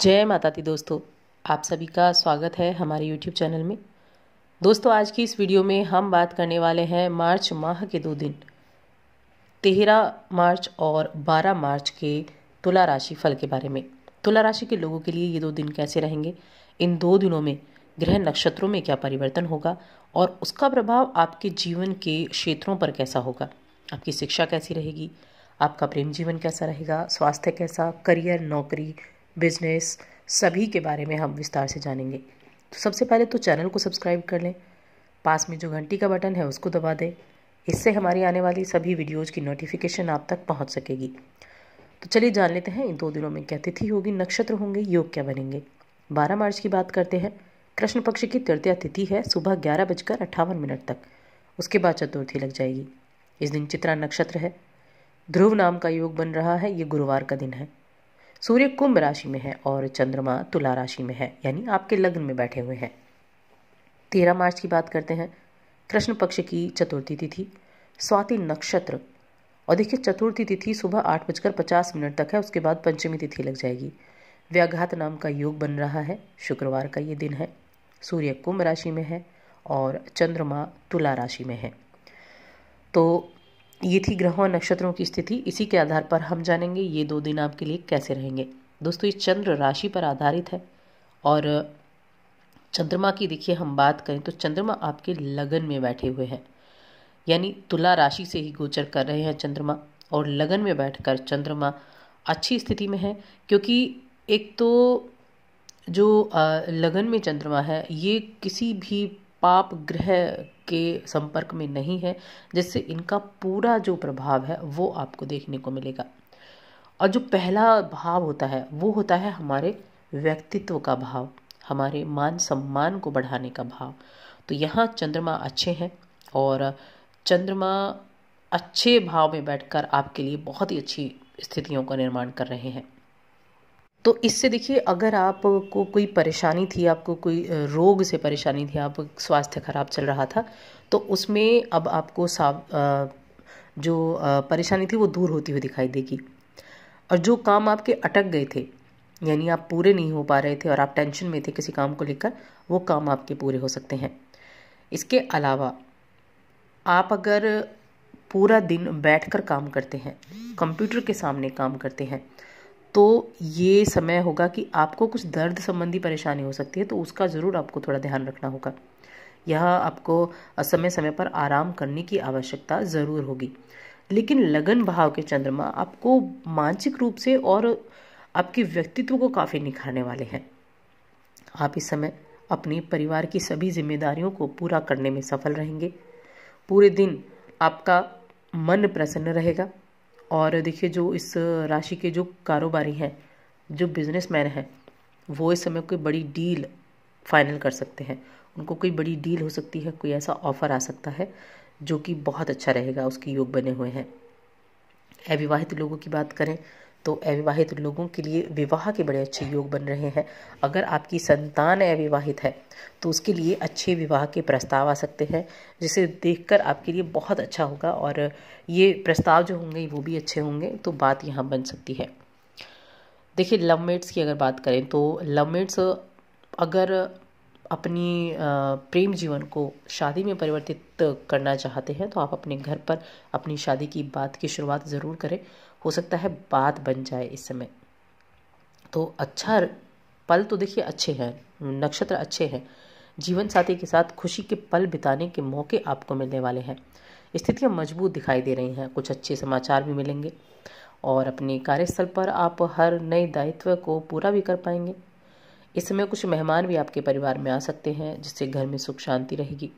जय माता दी दोस्तों आप सभी का स्वागत है हमारे YouTube चैनल में दोस्तों आज की इस वीडियो में हम बात करने वाले हैं मार्च माह के दो दिन तेरह मार्च और बारह मार्च के तुला राशि फल के बारे में तुला राशि के लोगों के लिए ये दो दिन कैसे रहेंगे इन दो दिनों में ग्रह नक्षत्रों में क्या परिवर्तन होगा और उसका प्रभाव आपके जीवन के क्षेत्रों पर कैसा होगा आपकी शिक्षा कैसी रहेगी आपका प्रेम जीवन कैसा रहेगा स्वास्थ्य कैसा करियर नौकरी बिजनेस सभी के बारे में हम विस्तार से जानेंगे तो सबसे पहले तो चैनल को सब्सक्राइब कर लें पास में जो घंटी का बटन है उसको दबा दें इससे हमारी आने वाली सभी वीडियोज़ की नोटिफिकेशन आप तक पहुँच सकेगी तो चलिए जान लेते हैं इन दो दिनों में क्या तिथि होगी नक्षत्र होंगे योग क्या बनेंगे बारह मार्च की बात करते हैं कृष्ण पक्ष की तृतीया तिथि है सुबह ग्यारह बजकर अट्ठावन मिनट तक उसके बाद चतुर्थी लग जाएगी इस दिन चित्रा नक्षत्र है ध्रुव नाम का योग बन रहा है ये गुरुवार का दिन है सूर्य कुंभ राशि में है और चंद्रमा तुला राशि में है यानी आपके लग्न में बैठे हुए हैं तेरह मार्च की बात करते हैं कृष्ण पक्ष की चतुर्थी तिथि स्वाति नक्षत्र और देखिए चतुर्थी तिथि सुबह आठ बजकर पचास मिनट तक है उसके बाद पंचमी तिथि लग जाएगी व्याघात नाम का योग बन रहा है शुक्रवार का ये दिन है सूर्य कुंभ राशि में है और चंद्रमा तुला राशि में है तो ये थी ग्रहों और नक्षत्रों की स्थिति इसी के आधार पर हम जानेंगे ये दो दिन आपके लिए कैसे रहेंगे दोस्तों ये चंद्र राशि पर आधारित है और चंद्रमा की देखिए हम बात करें तो चंद्रमा आपके लगन में बैठे हुए हैं यानी तुला राशि से ही गोचर कर रहे हैं चंद्रमा और लगन में बैठकर चंद्रमा अच्छी स्थिति में है क्योंकि एक तो जो लगन में चंद्रमा है ये किसी भी पाप ग्रह के संपर्क में नहीं है जिससे इनका पूरा जो प्रभाव है वो आपको देखने को मिलेगा और जो पहला भाव होता है वो होता है हमारे व्यक्तित्व का भाव हमारे मान सम्मान को बढ़ाने का भाव तो यहाँ चंद्रमा अच्छे हैं और चंद्रमा अच्छे भाव में बैठकर आपके लिए बहुत ही अच्छी स्थितियों का निर्माण कर रहे हैं तो इससे देखिए अगर आपको कोई परेशानी थी आपको कोई रोग से परेशानी थी आप स्वास्थ्य खराब चल रहा था तो उसमें अब आपको साफ जो परेशानी थी वो दूर होती हुई दिखाई देगी और जो काम आपके अटक गए थे यानी आप पूरे नहीं हो पा रहे थे और आप टेंशन में थे किसी काम को लेकर वो काम आपके पूरे हो सकते हैं इसके अलावा आप अगर पूरा दिन बैठकर काम करते हैं कंप्यूटर के सामने काम करते हैं तो ये समय होगा कि आपको कुछ दर्द संबंधी परेशानी हो सकती है तो उसका ज़रूर आपको थोड़ा ध्यान रखना होगा यह आपको समय समय पर आराम करने की आवश्यकता ज़रूर होगी लेकिन लगन भाव के चंद्रमा आपको मानसिक रूप से और आपके व्यक्तित्व को काफ़ी निखारने वाले हैं आप इस समय अपने परिवार की सभी जिम्मेदारियों को पूरा करने में सफल रहेंगे पूरे दिन आपका मन प्रसन्न रहेगा और देखिए जो इस राशि के जो कारोबारी हैं जो बिजनेसमैन हैं वो इस समय कोई बड़ी डील फाइनल कर सकते हैं उनको कोई बड़ी डील हो सकती है कोई ऐसा ऑफर आ सकता है जो कि बहुत अच्छा रहेगा उसके योग बने हुए हैं अविवाहित लोगों की बात करें तो अविवाहित लोगों के लिए विवाह के बड़े अच्छे योग बन रहे हैं अगर आपकी संतान अविवाहित है तो उसके लिए अच्छे विवाह के प्रस्ताव आ सकते हैं जिसे देखकर आपके लिए बहुत अच्छा होगा और ये प्रस्ताव जो होंगे वो भी अच्छे होंगे तो बात यहाँ बन सकती है देखिए लव मेट्स की अगर बात करें तो लव मेट्स अगर अपनी प्रेम जीवन को शादी में परिवर्तित करना चाहते हैं तो आप अपने घर पर अपनी शादी की बात की शुरुआत ज़रूर करें हो सकता है बात बन जाए इस समय तो अच्छा पल तो देखिए अच्छे हैं नक्षत्र अच्छे हैं जीवन साथी के साथ खुशी के पल बिताने के मौके आपको मिलने वाले हैं स्थितियाँ मजबूत दिखाई दे रही हैं कुछ अच्छे समाचार भी मिलेंगे और अपने कार्यस्थल पर आप हर नए दायित्व को पूरा भी कर पाएंगे इस समय कुछ मेहमान भी आपके परिवार में आ सकते हैं जिससे घर में सुख शांति रहेगी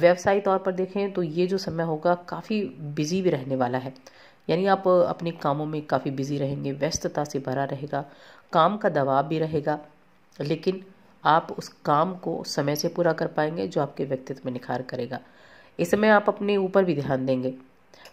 व्यवसायी तौर पर देखें तो ये जो समय होगा काफ़ी बिजी भी रहने वाला है यानी आप अपने कामों में काफ़ी बिजी रहेंगे व्यस्तता से भरा रहेगा काम का दबाव भी रहेगा लेकिन आप उस काम को समय से पूरा कर पाएंगे जो आपके व्यक्तित्व में निखार करेगा इस समय आप अपने ऊपर भी ध्यान देंगे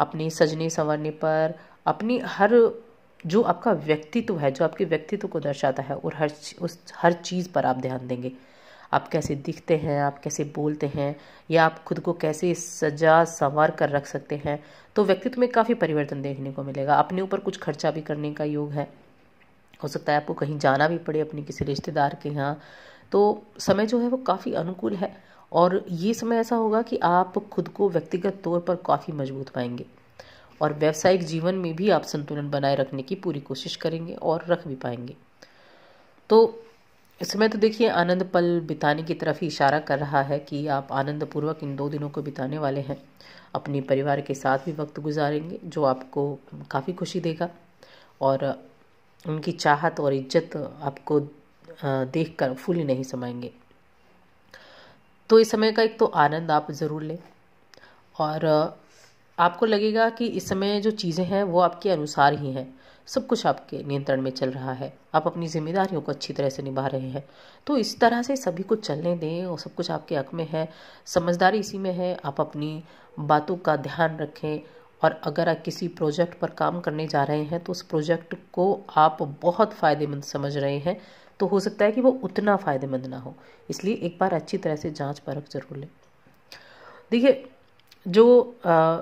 अपने सजने संवरने पर अपनी हर जो आपका व्यक्तित्व है जो आपके व्यक्तित्व को दर्शाता है और हर उस हर चीज़ पर आप ध्यान देंगे आप कैसे दिखते हैं आप कैसे बोलते हैं या आप खुद को कैसे सजा संवार कर रख सकते हैं तो व्यक्तित्व में काफ़ी परिवर्तन देखने को मिलेगा अपने ऊपर कुछ खर्चा भी करने का योग है हो सकता है आपको कहीं जाना भी पड़े अपने किसी रिश्तेदार के यहाँ तो समय जो है वो काफ़ी अनुकूल है और ये समय ऐसा होगा कि आप खुद को व्यक्तिगत तौर पर काफ़ी मजबूत पाएंगे और व्यावसायिक जीवन में भी आप संतुलन बनाए रखने की पूरी कोशिश करेंगे और रख भी पाएंगे तो इसमें तो देखिए आनंद पल बिताने की तरफ ही इशारा कर रहा है कि आप आनंद पूर्वक इन दो दिनों को बिताने वाले हैं अपने परिवार के साथ भी वक्त गुजारेंगे जो आपको काफ़ी खुशी देगा और उनकी चाहत और इज्जत आपको देख कर फूली नहीं समाएंगे तो इस समय का एक तो आनंद आप ज़रूर लें और आपको लगेगा कि इस समय जो चीज़ें हैं वो आपके अनुसार ही हैं सब कुछ आपके नियंत्रण में चल रहा है आप अपनी जिम्मेदारियों को अच्छी तरह से निभा रहे हैं तो इस तरह से सभी को चलने दें और सब कुछ आपके हक में है समझदारी इसी में है आप अपनी बातों का ध्यान रखें और अगर आप किसी प्रोजेक्ट पर काम करने जा रहे हैं तो उस प्रोजेक्ट को आप बहुत फ़ायदेमंद समझ रहे हैं तो हो सकता है कि वो उतना फ़ायदेमंद ना हो इसलिए एक बार अच्छी तरह से जांच परख जरूर लें देखिए जो आ,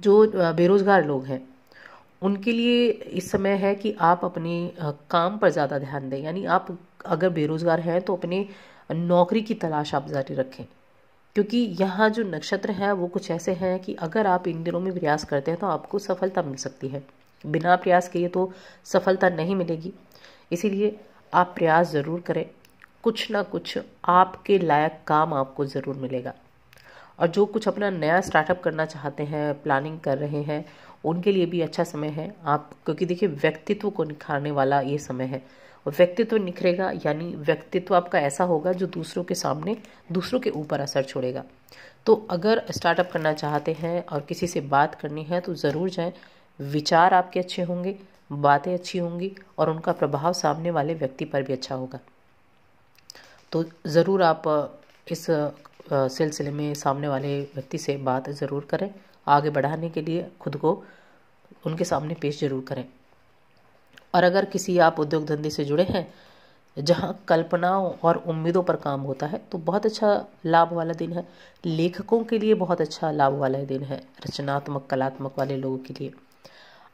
जो बेरोज़गार लोग हैं उनके लिए इस समय है कि आप अपने काम पर ज़्यादा ध्यान दें यानी आप अगर बेरोज़गार हैं तो अपने नौकरी की तलाश आप जारी रखें क्योंकि यहाँ जो नक्षत्र हैं वो कुछ ऐसे हैं कि अगर आप इन दिनों में प्रयास करते हैं तो आपको सफलता मिल सकती है बिना प्रयास किए तो सफलता नहीं मिलेगी इसीलिए आप प्रयास ज़रूर करें कुछ ना कुछ आपके लायक काम आपको ज़रूर मिलेगा और जो कुछ अपना नया स्टार्टअप करना चाहते हैं प्लानिंग कर रहे हैं उनके लिए भी अच्छा समय है आप क्योंकि देखिए व्यक्तित्व को निखारने वाला ये समय है और व्यक्तित्व निखरेगा यानी व्यक्तित्व आपका ऐसा होगा जो दूसरों के सामने दूसरों के ऊपर असर छोड़ेगा तो अगर स्टार्टअप करना चाहते हैं और किसी से बात करनी है तो ज़रूर जाएं विचार आपके अच्छे होंगे बातें अच्छी होंगी और उनका प्रभाव सामने वाले व्यक्ति पर भी अच्छा होगा तो ज़रूर आप इस सिलसिले में सामने वाले व्यक्ति से बात ज़रूर करें आगे बढ़ाने के लिए खुद को उनके सामने पेश ज़रूर करें और अगर किसी आप उद्योग धंधे से जुड़े हैं जहाँ कल्पनाओं और उम्मीदों पर काम होता है तो बहुत अच्छा लाभ वाला दिन है लेखकों के लिए बहुत अच्छा लाभ वाला दिन है रचनात्मक कलात्मक वाले लोगों के लिए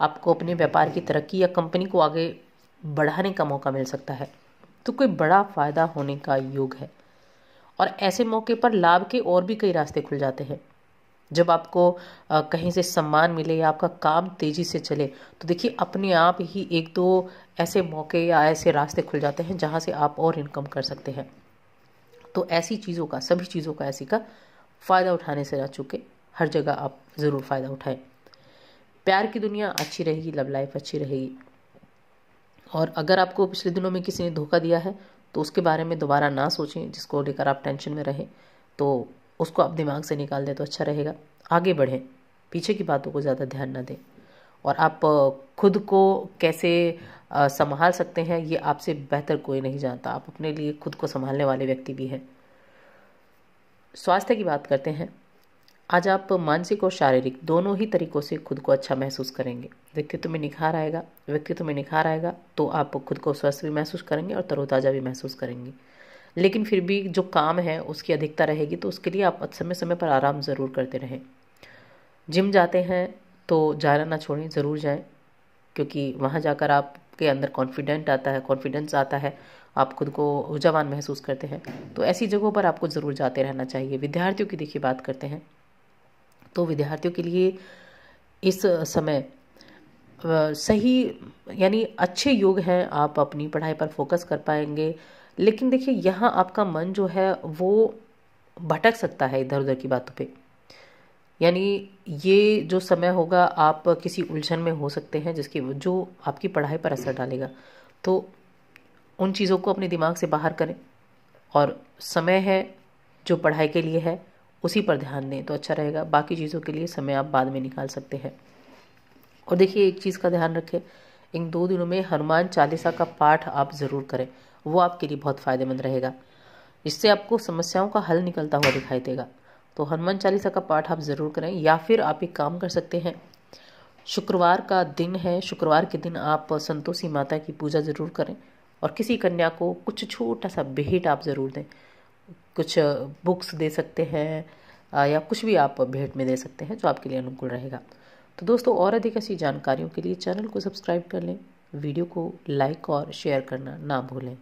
आपको अपने व्यापार की तरक्की या कंपनी को आगे बढ़ाने का मौका मिल सकता है तो कोई बड़ा फ़ायदा होने का योग है और ऐसे मौके पर लाभ के और भी कई रास्ते खुल जाते हैं जब आपको कहीं से सम्मान मिले या आपका काम तेज़ी से चले तो देखिए अपने आप ही एक दो ऐसे मौके या ऐसे रास्ते खुल जाते हैं जहाँ से आप और इनकम कर सकते हैं तो ऐसी चीज़ों का सभी चीज़ों का ऐसी का फ़ायदा उठाने से रह चुके हर जगह आप ज़रूर फ़ायदा उठाएं प्यार की दुनिया अच्छी रहेगी लव लाइफ अच्छी रहेगी और अगर आपको पिछले दिनों में किसी ने धोखा दिया है तो उसके बारे में दोबारा ना सोचें जिसको लेकर आप टेंशन में रहें तो उसको आप दिमाग से निकाल दें तो अच्छा रहेगा आगे बढ़ें पीछे की बातों को ज़्यादा ध्यान ना दें और आप खुद को कैसे संभाल सकते हैं ये आपसे बेहतर कोई नहीं जानता आप अपने लिए खुद को संभालने वाले व्यक्ति भी हैं स्वास्थ्य की बात करते हैं आज आप मानसिक और शारीरिक दोनों ही तरीक़ों से खुद को अच्छा महसूस करेंगे व्यक्तित्व में निखार आएगा व्यक्तित्व में निखार आएगा तो आप खुद को स्वस्थ भी महसूस करेंगे और तरोताज़ा भी महसूस करेंगे लेकिन फिर भी जो काम है उसकी अधिकता रहेगी तो उसके लिए आप समय समय पर आराम ज़रूर करते रहें जिम जाते हैं तो जाना ना छोड़ें ज़रूर जाएं क्योंकि वहाँ जाकर आपके अंदर कॉन्फिडेंट आता है कॉन्फिडेंस आता है आप खुद को ऊर्जावान महसूस करते हैं तो ऐसी जगहों पर आपको ज़रूर जाते रहना चाहिए विद्यार्थियों की देखिए बात करते हैं तो विद्यार्थियों के लिए इस समय सही यानी अच्छे योग हैं आप अपनी पढ़ाई पर फोकस कर पाएंगे लेकिन देखिए यहाँ आपका मन जो है वो भटक सकता है इधर उधर की बातों पे यानी ये जो समय होगा आप किसी उलझन में हो सकते हैं जिसकी जो आपकी पढ़ाई पर असर डालेगा तो उन चीज़ों को अपने दिमाग से बाहर करें और समय है जो पढ़ाई के लिए है उसी पर ध्यान दें तो अच्छा रहेगा बाकी चीज़ों के लिए समय आप बाद में निकाल सकते हैं और देखिए एक चीज़ का ध्यान रखें इन दो दिनों में हनुमान चालीसा का पाठ आप ज़रूर करें वो आपके लिए बहुत फ़ायदेमंद रहेगा इससे आपको समस्याओं का हल निकलता हुआ दिखाई देगा तो हनुमान चालीसा का पाठ आप ज़रूर करें या फिर आप एक काम कर सकते हैं शुक्रवार का दिन है शुक्रवार के दिन आप संतोषी माता की पूजा ज़रूर करें और किसी कन्या को कुछ छोटा सा भेंट आप ज़रूर दें कुछ बुक्स दे सकते हैं या कुछ भी आप भेंट में दे सकते हैं जो आपके लिए अनुकूल रहेगा तो दोस्तों और अधिक ऐसी जानकारियों के लिए चैनल को सब्सक्राइब कर लें वीडियो को लाइक और शेयर करना ना भूलें